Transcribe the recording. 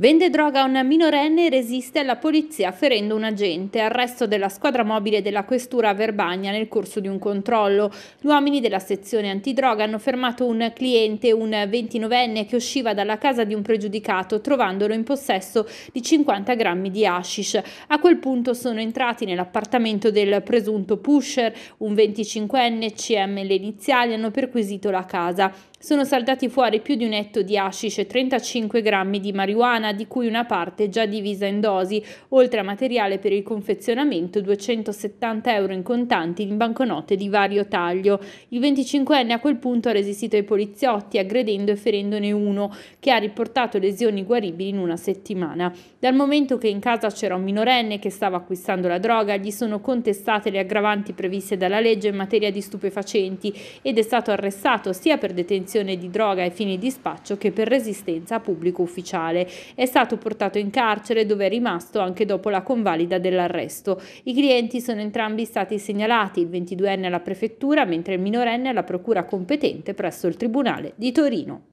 Vende droga a una minorenne e resiste alla polizia ferendo un agente. Arresto della squadra mobile della questura a Verbagna nel corso di un controllo. Gli uomini della sezione antidroga hanno fermato un cliente, un 29enne, che usciva dalla casa di un pregiudicato trovandolo in possesso di 50 grammi di hashish. A quel punto sono entrati nell'appartamento del presunto pusher, un 25enne, CM le iniziali, hanno perquisito la casa sono saltati fuori più di un etto di hashish e 35 grammi di marijuana, di cui una parte già divisa in dosi, oltre a materiale per il confezionamento, 270 euro in contanti in banconote di vario taglio. Il 25enne a quel punto ha resistito ai poliziotti, aggredendo e ferendone uno, che ha riportato lesioni guaribili in una settimana. Dal momento che in casa c'era un minorenne che stava acquistando la droga, gli sono contestate le aggravanti previste dalla legge in materia di stupefacenti ed è stato arrestato sia per detenzione detenzione di droga ai fini di spaccio che per resistenza a pubblico ufficiale. È stato portato in carcere dove è rimasto anche dopo la convalida dell'arresto. I clienti sono entrambi stati segnalati, il 22enne alla prefettura, mentre il minorenne alla procura competente presso il Tribunale di Torino.